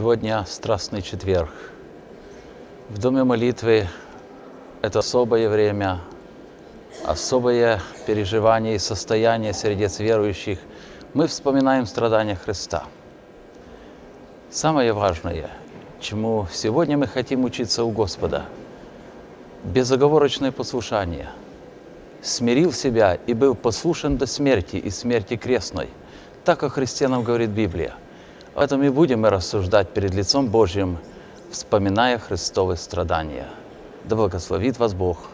Сегодня Страстный четверг. В Доме молитвы это особое время, особое переживание и состояние сердец верующих. Мы вспоминаем страдания Христа. Самое важное, чему сегодня мы хотим учиться у Господа – безоговорочное послушание. Смирил себя и был послушен до смерти и смерти крестной. Так о христианам говорит Библия – этом и будем мы рассуждать перед лицом Божьим, вспоминая Христовы страдания. Да благословит вас Бог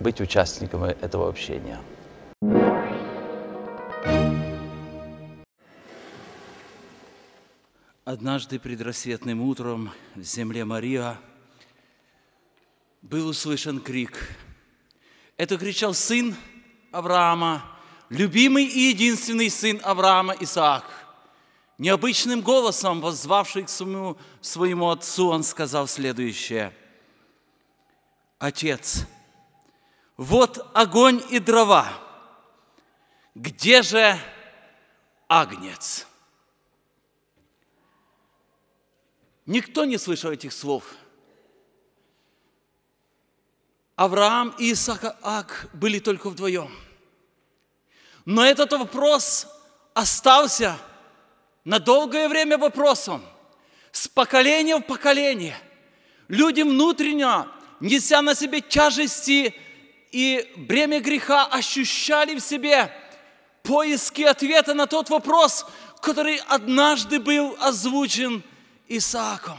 быть участниками этого общения. Однажды предрассветным утром в земле Мария был услышан крик. Это кричал сын Авраама, любимый и единственный сын Авраама Исаак – Необычным голосом, воззвавший к своему, своему отцу, он сказал следующее. «Отец, вот огонь и дрова, где же агнец?» Никто не слышал этих слов. Авраам и Исаак были только вдвоем. Но этот вопрос остался – на долгое время вопросом, с поколения в поколение. Люди внутренне, неся на себе тяжести и бремя греха, ощущали в себе поиски ответа на тот вопрос, который однажды был озвучен Исааком.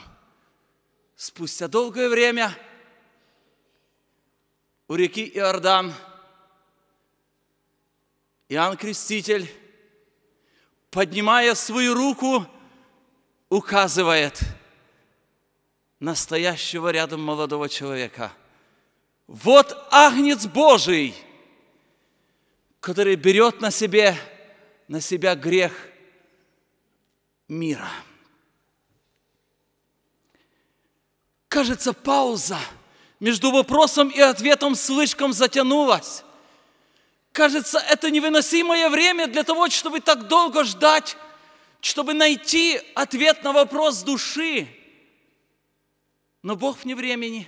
Спустя долгое время у реки Иордан Иоанн Креститель поднимая свою руку, указывает настоящего рядом молодого человека. Вот Агнец Божий, который берет на, себе, на себя грех мира. Кажется, пауза между вопросом и ответом слишком затянулась. Кажется, это невыносимое время для того, чтобы так долго ждать, чтобы найти ответ на вопрос души. Но Бог вне времени.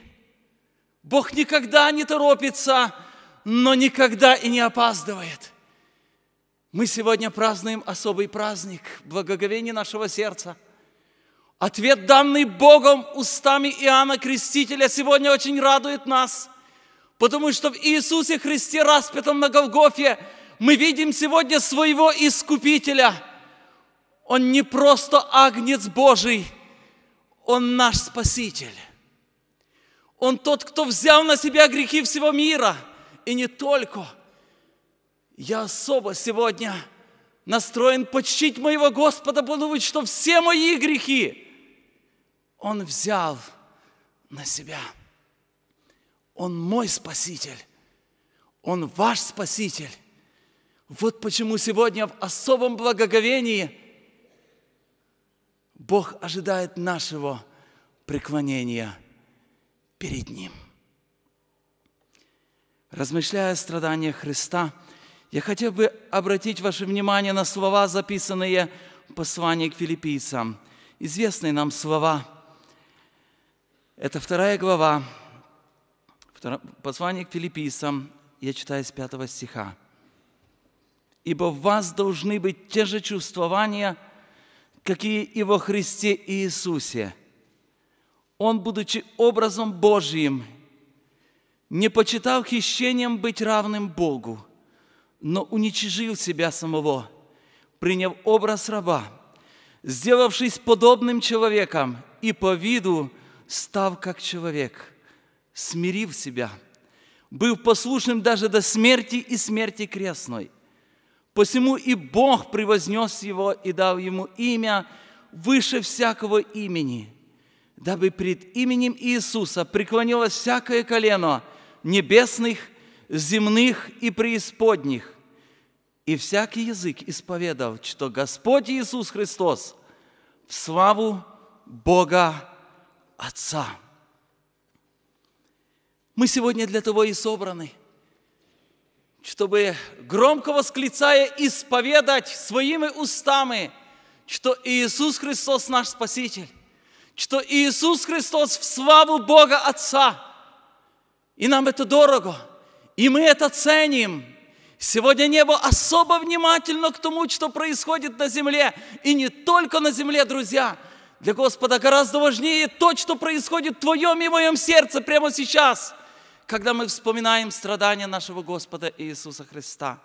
Бог никогда не торопится, но никогда и не опаздывает. Мы сегодня празднуем особый праздник благоговение нашего сердца. Ответ, данный Богом устами Иоанна Крестителя, сегодня очень радует нас – Потому что в Иисусе Христе, распятом на Голгофе, мы видим сегодня своего Искупителя. Он не просто агнец Божий, Он наш Спаситель. Он тот, кто взял на себя грехи всего мира. И не только. Я особо сегодня настроен почтить моего Господа, потому что все мои грехи Он взял на себя. Он мой Спаситель. Он ваш Спаситель. Вот почему сегодня в особом благоговении Бог ожидает нашего преклонения перед Ним. Размышляя о страданиях Христа, я хотел бы обратить ваше внимание на слова, записанные в послании к филиппийцам. Известные нам слова. Это вторая глава, Послание к филиппийцам, я читаю с 5 стиха. «Ибо в вас должны быть те же чувствования, какие и во Христе Иисусе. Он, будучи образом Божьим, не почитал хищением быть равным Богу, но уничижил себя самого, приняв образ раба, сделавшись подобным человеком и по виду став как человек – смирив себя, был послушным даже до смерти и смерти крестной. Посему и Бог превознес его и дал ему имя выше всякого имени, дабы пред именем Иисуса преклонилось всякое колено небесных, земных и преисподних, и всякий язык исповедал, что Господь Иисус Христос в славу Бога Отца. Мы сегодня для того и собраны, чтобы громко восклицая исповедать своими устами, что Иисус Христос наш Спаситель, что Иисус Христос в славу Бога Отца. И нам это дорого, и мы это ценим. Сегодня небо особо внимательно к тому, что происходит на земле. И не только на земле, друзья. Для Господа гораздо важнее то, что происходит в твоем и моем сердце прямо сейчас – когда мы вспоминаем страдания нашего Господа Иисуса Христа.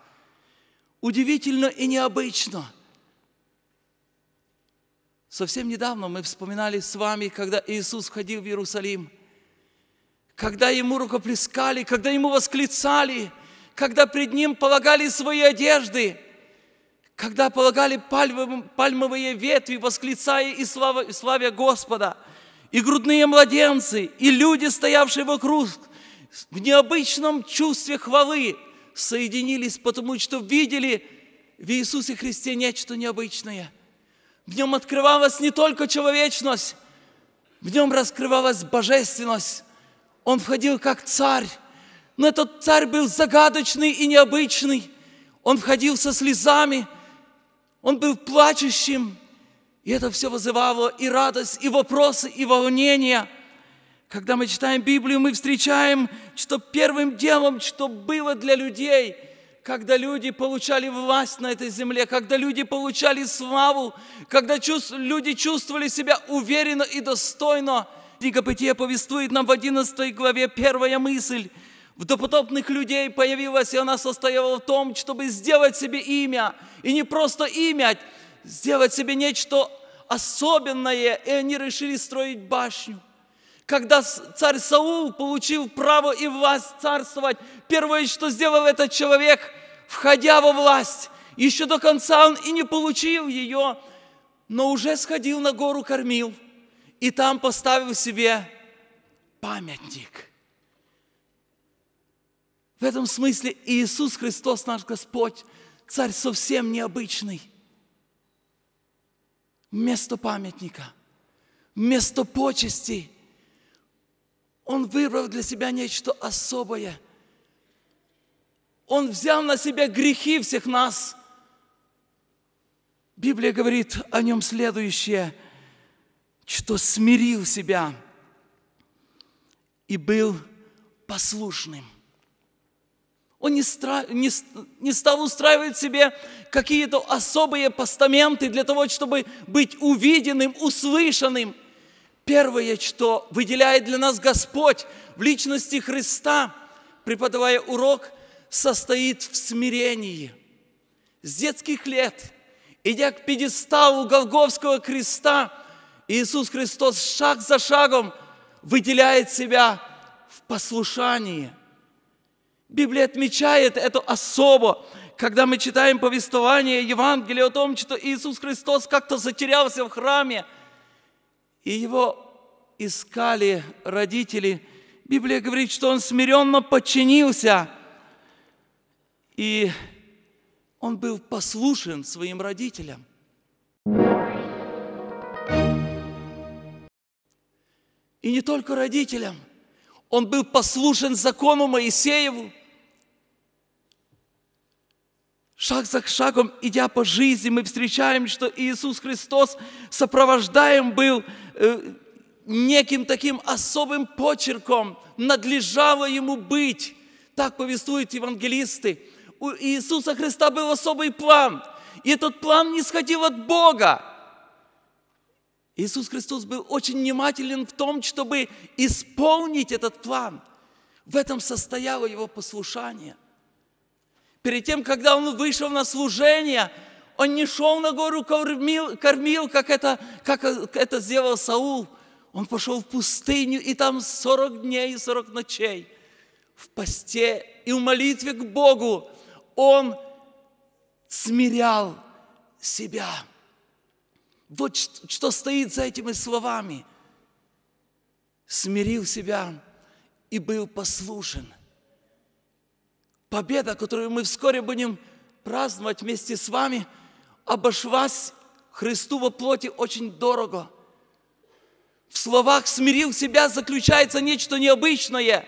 Удивительно и необычно. Совсем недавно мы вспоминали с вами, когда Иисус входил в Иерусалим, когда Ему рукоплескали, когда Ему восклицали, когда пред Ним полагали свои одежды, когда полагали пальмовые ветви, восклицая и славя, Господа, и грудные младенцы, и люди, стоявшие вокруг – в необычном чувстве хвалы соединились, потому что видели в Иисусе Христе нечто необычное. В нем открывалась не только человечность, в нем раскрывалась божественность. Он входил как царь, но этот царь был загадочный и необычный. Он входил со слезами, он был плачущим, и это все вызывало и радость, и вопросы, и волнение – когда мы читаем Библию, мы встречаем, что первым делом, что было для людей, когда люди получали власть на этой земле, когда люди получали славу, когда люди чувствовали себя уверенно и достойно. Книга Бытия повествует нам в 11 главе первая мысль. В допотопных людей появилась, и она состояла в том, чтобы сделать себе имя. И не просто имя, а сделать себе нечто особенное. И они решили строить башню – когда царь Саул получил право и власть царствовать, первое, что сделал этот человек, входя во власть, еще до конца он и не получил ее, но уже сходил на гору Кормил и там поставил себе памятник. В этом смысле Иисус Христос, наш Господь, царь совсем необычный. Вместо памятника, вместо почести – он выбрал для себя нечто особое. Он взял на себя грехи всех нас. Библия говорит о нем следующее, что смирил себя и был послушным. Он не, стра... не... не стал устраивать себе какие-то особые постаменты для того, чтобы быть увиденным, услышанным – Первое, что выделяет для нас Господь в личности Христа, преподавая урок, состоит в смирении. С детских лет, идя к пьедесталу Голговского креста, Иисус Христос шаг за шагом выделяет себя в послушании. Библия отмечает это особо, когда мы читаем повествование Евангелия о том, что Иисус Христос как-то затерялся в храме – и его искали родители. Библия говорит, что он смиренно подчинился, и он был послушен своим родителям. И не только родителям, он был послушен закону Моисееву – Шаг за шагом, идя по жизни, мы встречаем, что Иисус Христос сопровождаем был э, неким таким особым почерком, надлежало Ему быть. Так повествуют евангелисты. У Иисуса Христа был особый план, и этот план не сходил от Бога. Иисус Христос был очень внимателен в том, чтобы исполнить этот план. В этом состояло его послушание – перед тем, когда он вышел на служение, он не шел на гору, кормил, кормил как, это, как это сделал Саул. Он пошел в пустыню, и там 40 дней и 40 ночей в посте и в молитве к Богу он смирял себя. Вот что стоит за этими словами. Смирил себя и был послушен – победа, которую мы вскоре будем праздновать вместе с вами, обошлась Христу во плоти очень дорого. В словах «смирил себя» заключается нечто необычное.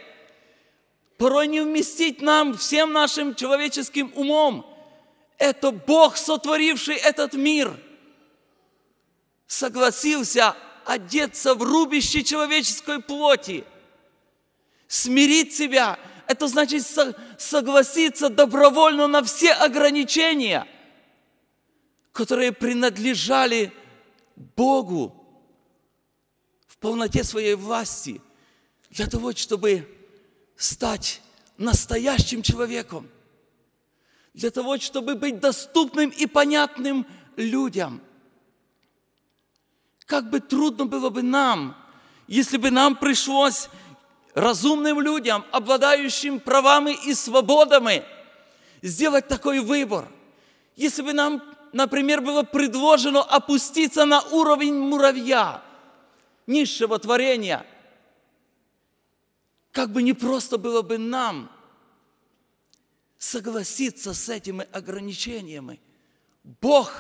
Порой не вместить нам, всем нашим человеческим умом. Это Бог, сотворивший этот мир, согласился одеться в рубище человеческой плоти, смирить себя – это значит согласиться добровольно на все ограничения, которые принадлежали Богу в полноте своей власти, для того, чтобы стать настоящим человеком, для того, чтобы быть доступным и понятным людям. Как бы трудно было бы нам, если бы нам пришлось разумным людям, обладающим правами и свободами, сделать такой выбор. Если бы нам, например, было предложено опуститься на уровень муравья, низшего творения, как бы непросто было бы нам согласиться с этими ограничениями. Бог,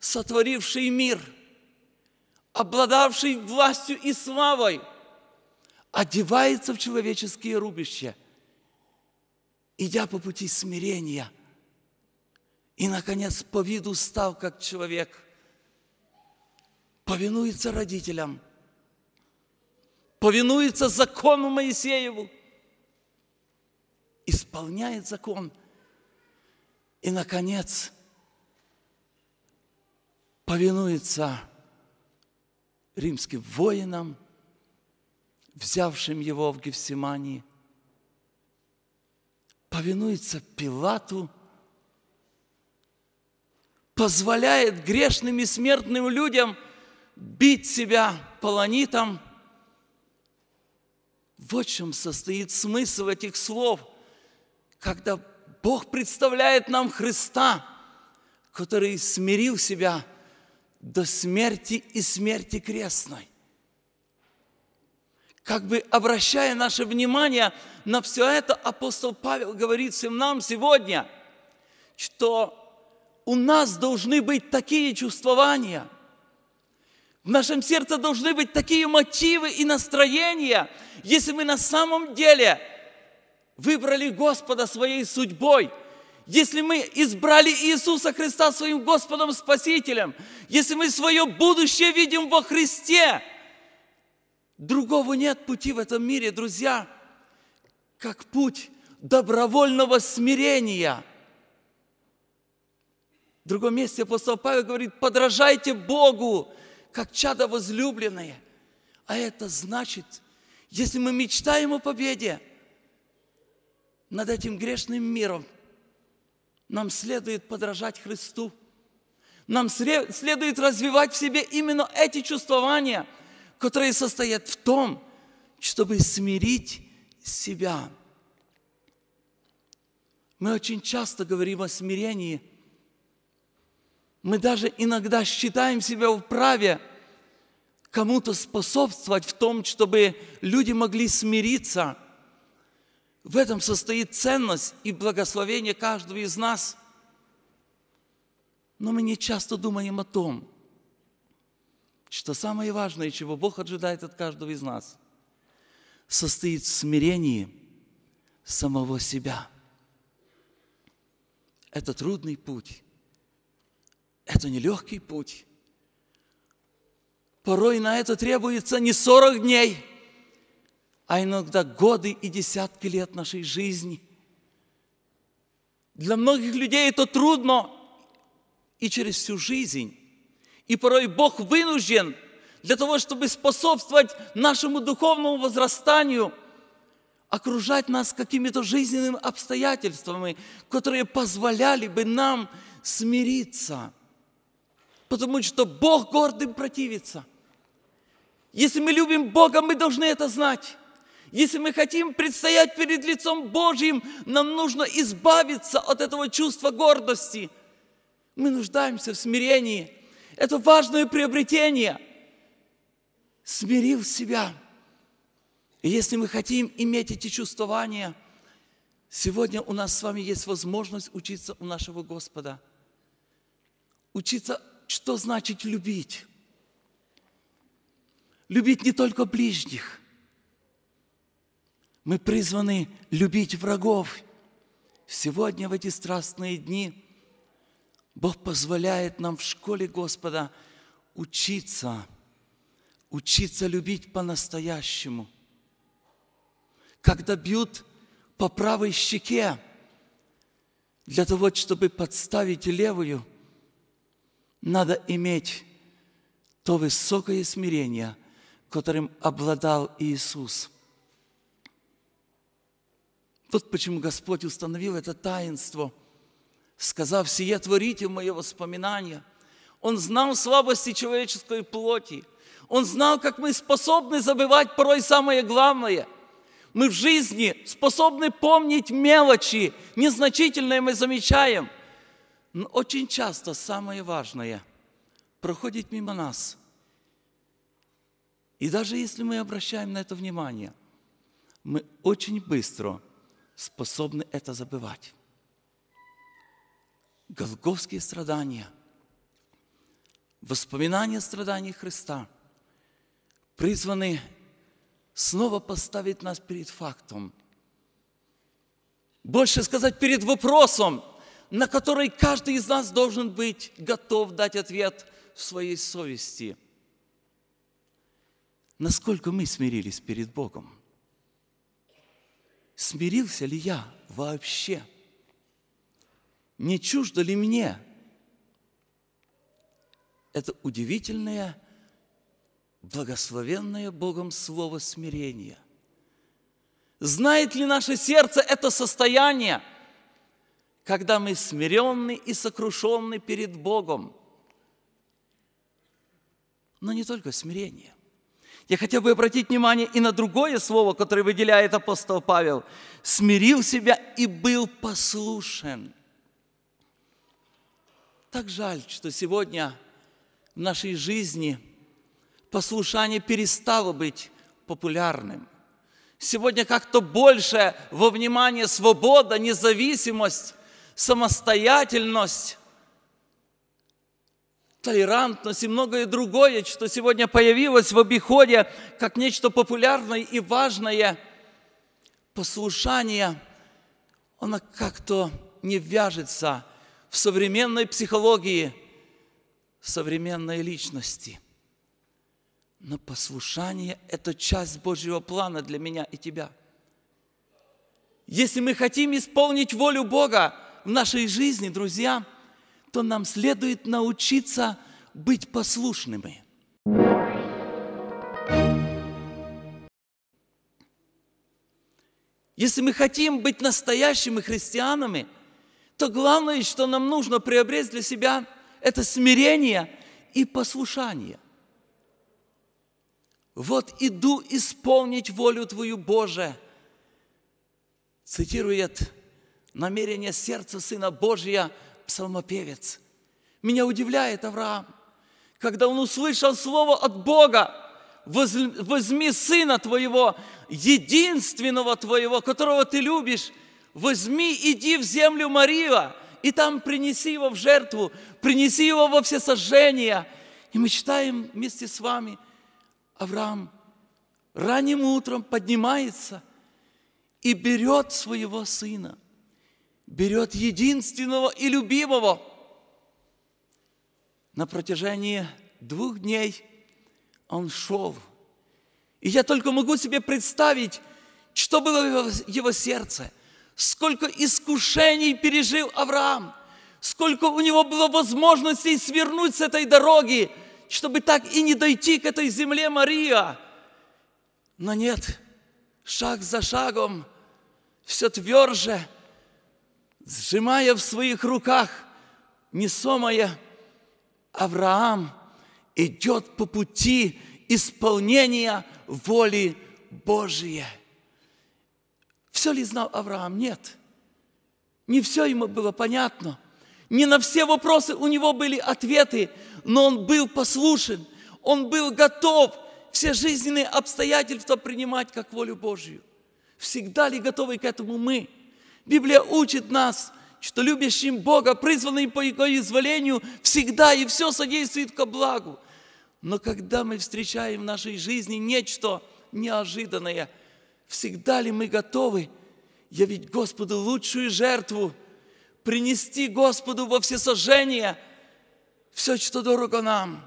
сотворивший мир, обладавший властью и славой – одевается в человеческие рубища, идя по пути смирения. И, наконец, по виду стал как человек, повинуется родителям, повинуется закону Моисееву, исполняет закон. И, наконец, повинуется римским воинам – взявшим его в Гефсимании, повинуется Пилату, позволяет грешным и смертным людям бить себя полонитом. Вот в чем состоит смысл этих слов, когда Бог представляет нам Христа, который смирил себя до смерти и смерти крестной – как бы обращая наше внимание на все это, апостол Павел говорит всем нам сегодня, что у нас должны быть такие чувствования, в нашем сердце должны быть такие мотивы и настроения, если мы на самом деле выбрали Господа своей судьбой – если мы избрали Иисуса Христа своим Господом Спасителем, если мы свое будущее видим во Христе – Другого нет пути в этом мире, друзья, как путь добровольного смирения. В другом месте апостол Павел говорит, подражайте Богу, как чадо возлюбленное. А это значит, если мы мечтаем о победе над этим грешным миром, нам следует подражать Христу. Нам следует развивать в себе именно эти чувствования – которые состоят в том, чтобы смирить себя. Мы очень часто говорим о смирении. Мы даже иногда считаем себя вправе кому-то способствовать в том, чтобы люди могли смириться. В этом состоит ценность и благословение каждого из нас. Но мы не часто думаем о том, что самое важное, чего Бог ожидает от каждого из нас, состоит в смирении самого себя. Это трудный путь. Это нелегкий путь. Порой на это требуется не 40 дней, а иногда годы и десятки лет нашей жизни. Для многих людей это трудно и через всю жизнь. И порой Бог вынужден для того, чтобы способствовать нашему духовному возрастанию, окружать нас какими-то жизненными обстоятельствами, которые позволяли бы нам смириться. Потому что Бог гордым противится. Если мы любим Бога, мы должны это знать. Если мы хотим предстоять перед лицом Божьим, нам нужно избавиться от этого чувства гордости. Мы нуждаемся в смирении – это важное приобретение. Смирил себя. И если мы хотим иметь эти чувствования, сегодня у нас с вами есть возможность учиться у нашего Господа. Учиться, что значит любить. Любить не только ближних. Мы призваны любить врагов. Сегодня в эти страстные дни – Бог позволяет нам в школе Господа учиться, учиться любить по-настоящему. Когда бьют по правой щеке, для того, чтобы подставить левую, надо иметь то высокое смирение, которым обладал Иисус. Вот почему Господь установил это таинство – сказав, «Сие творите в мое воспоминание». Он знал слабости человеческой плоти. Он знал, как мы способны забывать порой самое главное. Мы в жизни способны помнить мелочи, незначительные мы замечаем. Но очень часто самое важное проходит мимо нас. И даже если мы обращаем на это внимание, мы очень быстро способны это забывать. Голговские страдания, воспоминания страданий Христа призваны снова поставить нас перед фактом. Больше сказать, перед вопросом, на который каждый из нас должен быть готов дать ответ в своей совести. Насколько мы смирились перед Богом? Смирился ли я вообще? – не чуждо ли мне? Это удивительное, благословенное Богом слово смирения. Знает ли наше сердце это состояние, когда мы смиренны и сокрушенны перед Богом? Но не только смирение. Я хотел бы обратить внимание и на другое слово, которое выделяет апостол Павел. «Смирил себя и был послушен». Так жаль, что сегодня в нашей жизни послушание перестало быть популярным. Сегодня как-то больше во внимание свобода, независимость, самостоятельность, толерантность и многое другое, что сегодня появилось в обиходе как нечто популярное и важное. Послушание, оно как-то не вяжется – в современной психологии современной личности. Но послушание – это часть Божьего плана для меня и тебя. Если мы хотим исполнить волю Бога в нашей жизни, друзья, то нам следует научиться быть послушными – Если мы хотим быть настоящими христианами, то главное, что нам нужно приобрести для себя, это смирение и послушание. Вот иду исполнить волю Твою, Боже. Цитирует намерение сердца Сына Божия псалмопевец. Меня удивляет Авраам, когда он услышал слово от Бога, возьми сына твоего, единственного твоего, которого ты любишь, возьми, иди в землю Мария, и там принеси его в жертву, принеси его во все сожжения. И мы читаем вместе с вами, Авраам ранним утром поднимается и берет своего сына, берет единственного и любимого. На протяжении двух дней он шел. И я только могу себе представить, что было в его сердце – сколько искушений пережил Авраам, сколько у него было возможностей свернуть с этой дороги, чтобы так и не дойти к этой земле Мария. Но нет, шаг за шагом, все тверже, сжимая в своих руках несомое, Авраам идет по пути исполнения воли Божьей. Все ли знал Авраам? Нет. Не все ему было понятно. Не на все вопросы у него были ответы, но он был послушен, он был готов все жизненные обстоятельства принимать как волю Божью. Всегда ли готовы к этому мы? Библия учит нас, что любящим Бога, призванным по Его изволению, всегда и все содействует ко благу. Но когда мы встречаем в нашей жизни нечто неожиданное – Всегда ли мы готовы явить Господу лучшую жертву, принести Господу во всесожжение все, что дорого нам?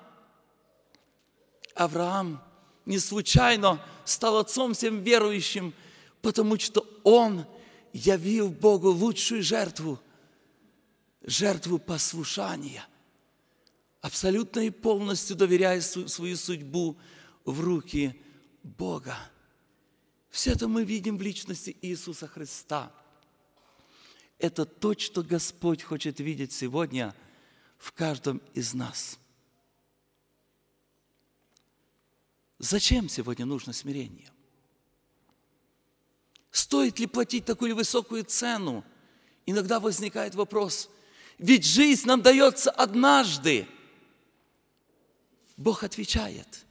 Авраам не случайно стал отцом всем верующим, потому что он явил Богу лучшую жертву, жертву послушания, абсолютно и полностью доверяя свою судьбу в руки Бога. Все это мы видим в личности Иисуса Христа. Это то, что Господь хочет видеть сегодня в каждом из нас. Зачем сегодня нужно смирение? Стоит ли платить такую высокую цену? Иногда возникает вопрос, ведь жизнь нам дается однажды. Бог отвечает –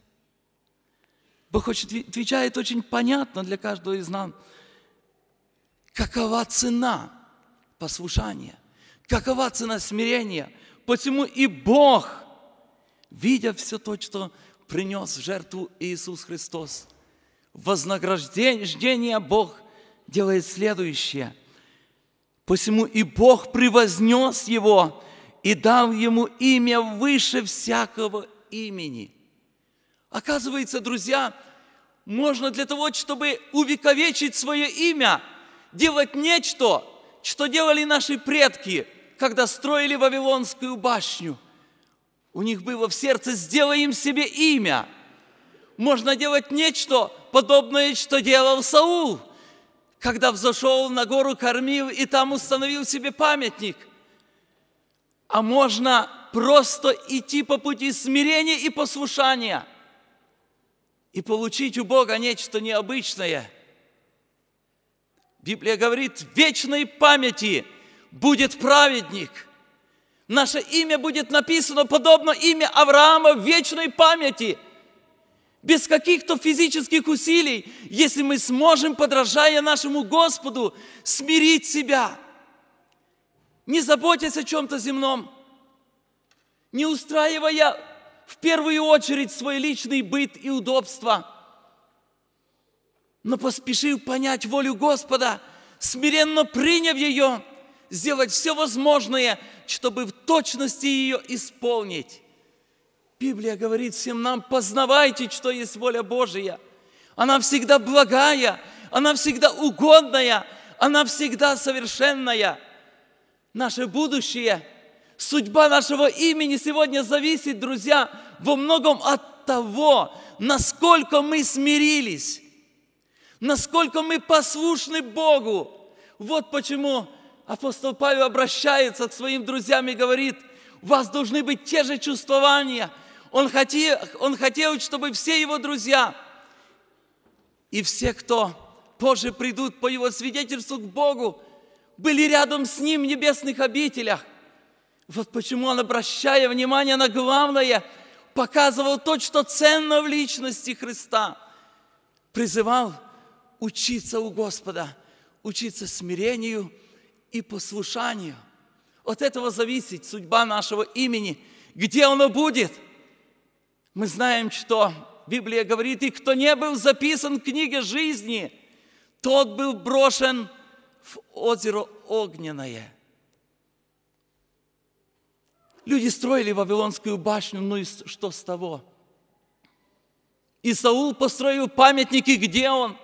Бог отвечает очень понятно для каждого из нас. Какова цена послушания? Какова цена смирения? Почему и Бог, видя все то, что принес в жертву Иисус Христос, вознаграждение Бог делает следующее. Посему и Бог превознес его и дал ему имя выше всякого имени – Оказывается, друзья, можно для того, чтобы увековечить свое имя, делать нечто, что делали наши предки, когда строили Вавилонскую башню. У них было в сердце «сделаем себе имя». Можно делать нечто, подобное, что делал Саул, когда взошел на гору Кормил и там установил себе памятник. А можно просто идти по пути смирения и послушания – и получить у Бога нечто необычное. Библия говорит, в вечной памяти будет праведник. Наше имя будет написано подобно имя Авраама в вечной памяти – без каких-то физических усилий, если мы сможем, подражая нашему Господу, смирить себя. Не заботясь о чем-то земном, не устраивая в первую очередь свой личный быт и удобство. Но поспешив понять волю Господа, смиренно приняв ее, сделать все возможное, чтобы в точности ее исполнить. Библия говорит всем нам, познавайте, что есть воля Божия. Она всегда благая, она всегда угодная, она всегда совершенная. Наше будущее Судьба нашего имени сегодня зависит, друзья, во многом от того, насколько мы смирились, насколько мы послушны Богу. Вот почему апостол Павел обращается к своим друзьям и говорит, у вас должны быть те же чувствования. Он хотел, он хотел чтобы все его друзья и все, кто позже придут по его свидетельству к Богу, были рядом с ним в небесных обителях. Вот почему он, обращая внимание на главное, показывал то, что ценно в личности Христа. Призывал учиться у Господа, учиться смирению и послушанию. От этого зависит судьба нашего имени, где оно будет. Мы знаем, что Библия говорит, и кто не был записан в книге жизни, тот был брошен в озеро огненное – Люди строили Вавилонскую башню, ну и что с того? И Саул построил памятники, где он?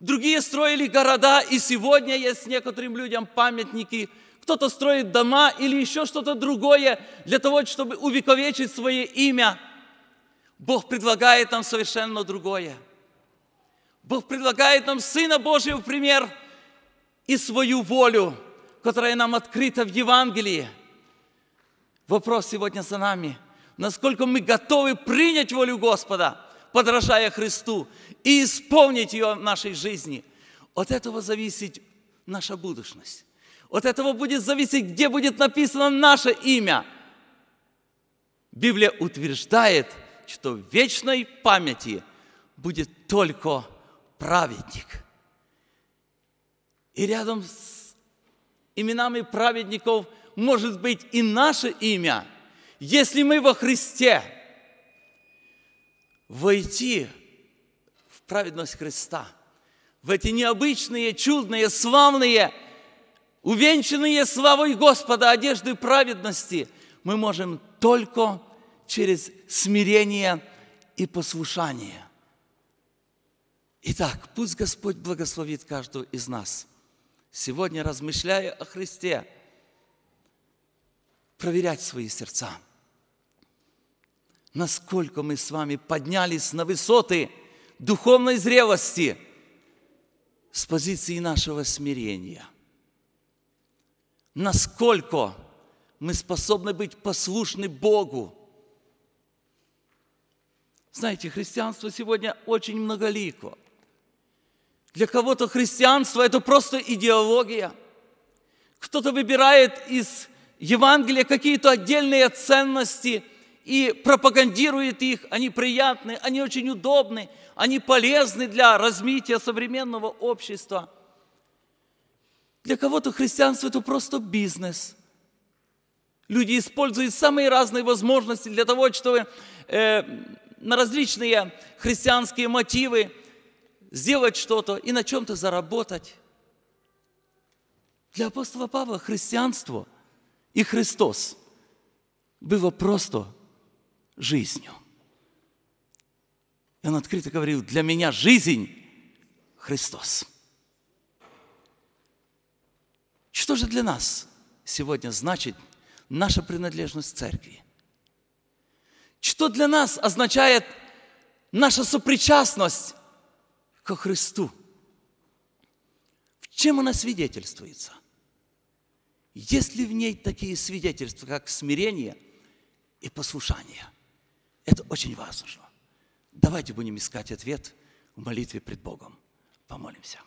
Другие строили города, и сегодня есть некоторым людям памятники. Кто-то строит дома или еще что-то другое для того, чтобы увековечить свое имя. Бог предлагает нам совершенно другое. Бог предлагает нам Сына Божьего в пример и свою волю, которая нам открыта в Евангелии – Вопрос сегодня за нами. Насколько мы готовы принять волю Господа, подражая Христу, и исполнить ее в нашей жизни. От этого зависит наша будущность. От этого будет зависеть, где будет написано наше имя. Библия утверждает, что в вечной памяти будет только праведник. И рядом с именами праведников – может быть и наше имя, если мы во Христе, войти в праведность Христа, в эти необычные, чудные, славные, увенчанные славой Господа одежды праведности, мы можем только через смирение и послушание. Итак, пусть Господь благословит каждого из нас. Сегодня, размышляя о Христе – проверять свои сердца. Насколько мы с вами поднялись на высоты духовной зрелости с позиции нашего смирения. Насколько мы способны быть послушны Богу. Знаете, христианство сегодня очень многолико. Для кого-то христианство – это просто идеология. Кто-то выбирает из Евангелие, какие-то отдельные ценности и пропагандирует их. Они приятны, они очень удобны, они полезны для развития современного общества. Для кого-то христианство – это просто бизнес. Люди используют самые разные возможности для того, чтобы э, на различные христианские мотивы сделать что-то и на чем-то заработать. Для апостола Павла христианство – и Христос было просто жизнью. И он открыто говорил, для меня жизнь – Христос. Что же для нас сегодня значит наша принадлежность к церкви? Что для нас означает наша сопричастность ко Христу? В чем она свидетельствуется? Есть ли в ней такие свидетельства, как смирение и послушание? Это очень важно. Давайте будем искать ответ в молитве пред Богом. Помолимся.